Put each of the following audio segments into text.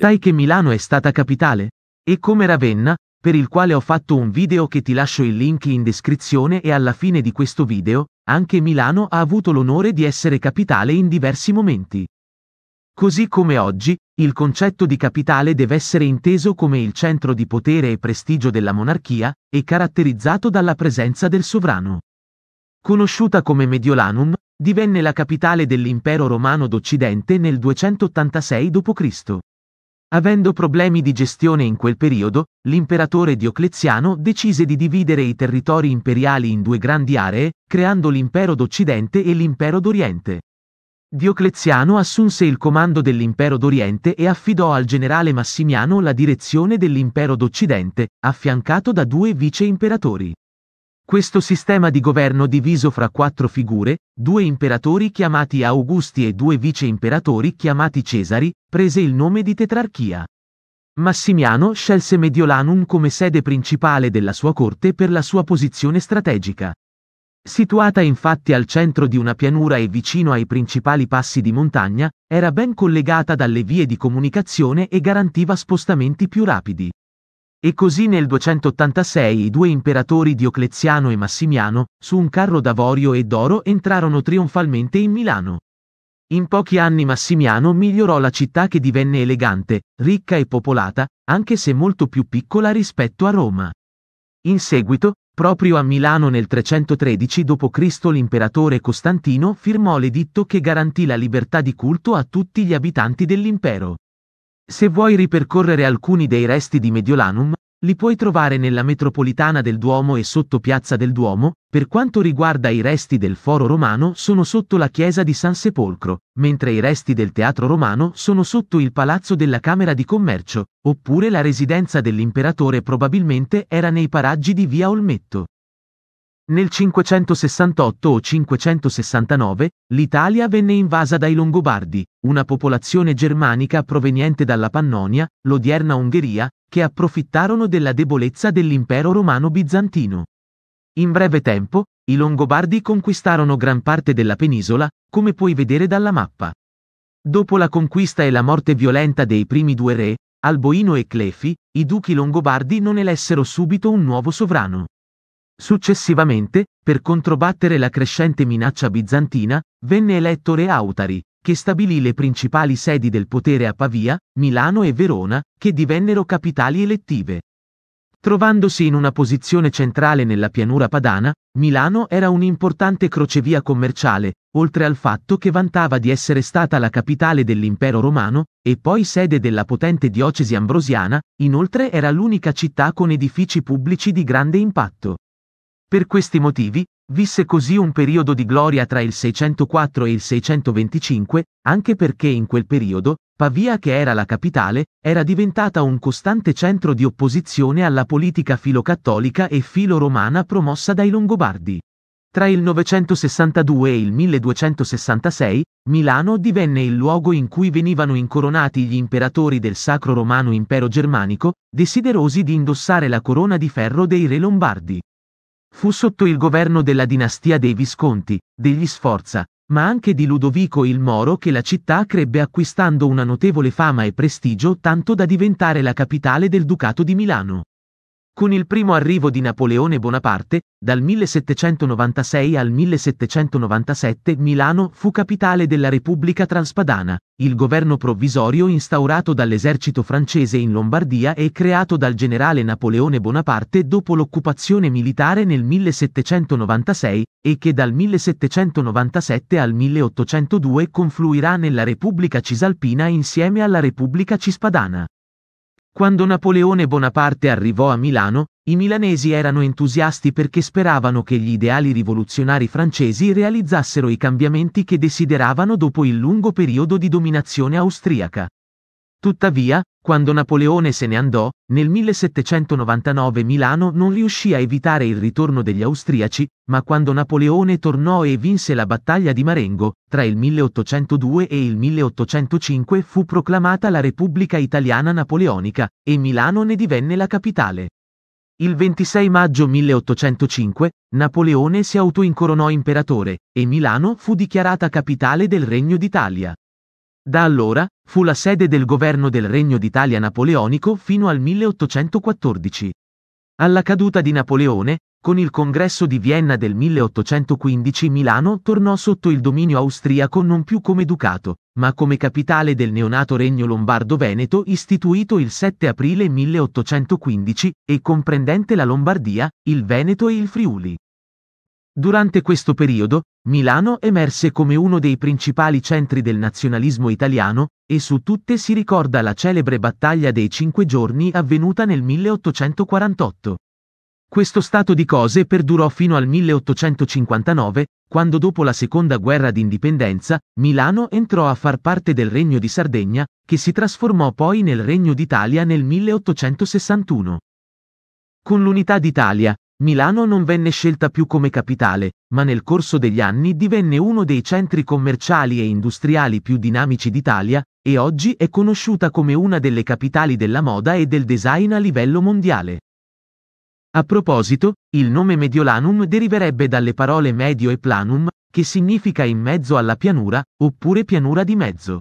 Sai che Milano è stata capitale? E come Ravenna, per il quale ho fatto un video che ti lascio il link in descrizione e alla fine di questo video, anche Milano ha avuto l'onore di essere capitale in diversi momenti. Così come oggi, il concetto di capitale deve essere inteso come il centro di potere e prestigio della monarchia e caratterizzato dalla presenza del sovrano. Conosciuta come Mediolanum, divenne la capitale dell'impero romano d'Occidente nel 286 d.C. Avendo problemi di gestione in quel periodo, l'imperatore Diocleziano decise di dividere i territori imperiali in due grandi aree, creando l'impero d'Occidente e l'impero d'Oriente. Diocleziano assunse il comando dell'impero d'Oriente e affidò al generale Massimiano la direzione dell'impero d'Occidente, affiancato da due vice imperatori. Questo sistema di governo diviso fra quattro figure, due imperatori chiamati Augusti e due vice-imperatori chiamati Cesari, prese il nome di tetrarchia. Massimiano scelse Mediolanum come sede principale della sua corte per la sua posizione strategica. Situata infatti al centro di una pianura e vicino ai principali passi di montagna, era ben collegata dalle vie di comunicazione e garantiva spostamenti più rapidi. E così nel 286 i due imperatori Diocleziano e Massimiano, su un carro d'avorio e d'oro, entrarono trionfalmente in Milano. In pochi anni Massimiano migliorò la città che divenne elegante, ricca e popolata, anche se molto più piccola rispetto a Roma. In seguito, proprio a Milano nel 313 d.C. l'imperatore Costantino firmò l'editto che garantì la libertà di culto a tutti gli abitanti dell'impero. Se vuoi ripercorrere alcuni dei resti di Mediolanum, li puoi trovare nella metropolitana del Duomo e sotto Piazza del Duomo, per quanto riguarda i resti del Foro Romano sono sotto la chiesa di San Sepolcro, mentre i resti del Teatro Romano sono sotto il Palazzo della Camera di Commercio, oppure la residenza dell'imperatore probabilmente era nei paraggi di Via Olmetto. Nel 568 o 569 l'Italia venne invasa dai Longobardi, una popolazione germanica proveniente dalla Pannonia, l'odierna Ungheria, che approfittarono della debolezza dell'impero romano bizantino. In breve tempo, i Longobardi conquistarono gran parte della penisola, come puoi vedere dalla mappa. Dopo la conquista e la morte violenta dei primi due re, Alboino e Clefi, i duchi Longobardi non elessero subito un nuovo sovrano. Successivamente, per controbattere la crescente minaccia bizantina, venne eletto re Autari, che stabilì le principali sedi del potere a Pavia, Milano e Verona, che divennero capitali elettive. Trovandosi in una posizione centrale nella pianura padana, Milano era un'importante crocevia commerciale, oltre al fatto che vantava di essere stata la capitale dell'impero romano e poi sede della potente diocesi ambrosiana, inoltre era l'unica città con edifici pubblici di grande impatto. Per questi motivi, visse così un periodo di gloria tra il 604 e il 625, anche perché in quel periodo, Pavia che era la capitale, era diventata un costante centro di opposizione alla politica filocattolica e filoromana promossa dai Longobardi. Tra il 962 e il 1266, Milano divenne il luogo in cui venivano incoronati gli imperatori del Sacro Romano Impero Germanico, desiderosi di indossare la corona di ferro dei re Lombardi. Fu sotto il governo della dinastia dei Visconti, degli Sforza, ma anche di Ludovico il Moro che la città crebbe acquistando una notevole fama e prestigio tanto da diventare la capitale del Ducato di Milano. Con il primo arrivo di Napoleone Bonaparte, dal 1796 al 1797 Milano fu capitale della Repubblica Transpadana, il governo provvisorio instaurato dall'esercito francese in Lombardia e creato dal generale Napoleone Bonaparte dopo l'occupazione militare nel 1796 e che dal 1797 al 1802 confluirà nella Repubblica Cisalpina insieme alla Repubblica Cispadana. Quando Napoleone Bonaparte arrivò a Milano, i milanesi erano entusiasti perché speravano che gli ideali rivoluzionari francesi realizzassero i cambiamenti che desideravano dopo il lungo periodo di dominazione austriaca. Tuttavia, quando Napoleone se ne andò, nel 1799 Milano non riuscì a evitare il ritorno degli austriaci, ma quando Napoleone tornò e vinse la battaglia di Marengo, tra il 1802 e il 1805 fu proclamata la Repubblica Italiana Napoleonica, e Milano ne divenne la capitale. Il 26 maggio 1805 Napoleone si autoincoronò imperatore e Milano fu dichiarata capitale del Regno d'Italia. Da allora, fu la sede del governo del Regno d'Italia napoleonico fino al 1814. Alla caduta di Napoleone, con il congresso di Vienna del 1815 Milano tornò sotto il dominio austriaco non più come ducato, ma come capitale del neonato regno lombardo-veneto istituito il 7 aprile 1815 e comprendente la Lombardia, il Veneto e il Friuli. Durante questo periodo, Milano emerse come uno dei principali centri del nazionalismo italiano, e su tutte si ricorda la celebre battaglia dei Cinque Giorni avvenuta nel 1848. Questo stato di cose perdurò fino al 1859, quando dopo la seconda guerra d'indipendenza, Milano entrò a far parte del Regno di Sardegna, che si trasformò poi nel Regno d'Italia nel 1861. Con l'unità d'Italia, Milano non venne scelta più come capitale, ma nel corso degli anni divenne uno dei centri commerciali e industriali più dinamici d'Italia, e oggi è conosciuta come una delle capitali della moda e del design a livello mondiale. A proposito, il nome Mediolanum deriverebbe dalle parole medio e planum, che significa in mezzo alla pianura, oppure pianura di mezzo.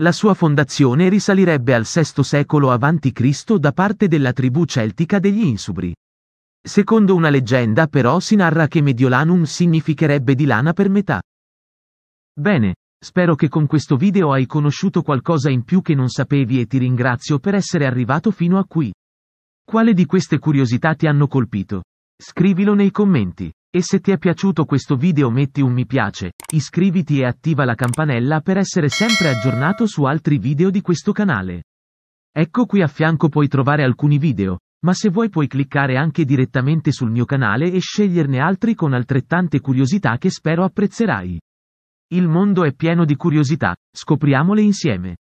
La sua fondazione risalirebbe al VI secolo a.C. da parte della tribù celtica degli Insubri. Secondo una leggenda però si narra che Mediolanum significherebbe di lana per metà. Bene, spero che con questo video hai conosciuto qualcosa in più che non sapevi e ti ringrazio per essere arrivato fino a qui. Quale di queste curiosità ti hanno colpito? Scrivilo nei commenti. E se ti è piaciuto questo video metti un mi piace, iscriviti e attiva la campanella per essere sempre aggiornato su altri video di questo canale. Ecco qui a fianco puoi trovare alcuni video, ma se vuoi puoi cliccare anche direttamente sul mio canale e sceglierne altri con altrettante curiosità che spero apprezzerai. Il mondo è pieno di curiosità, scopriamole insieme.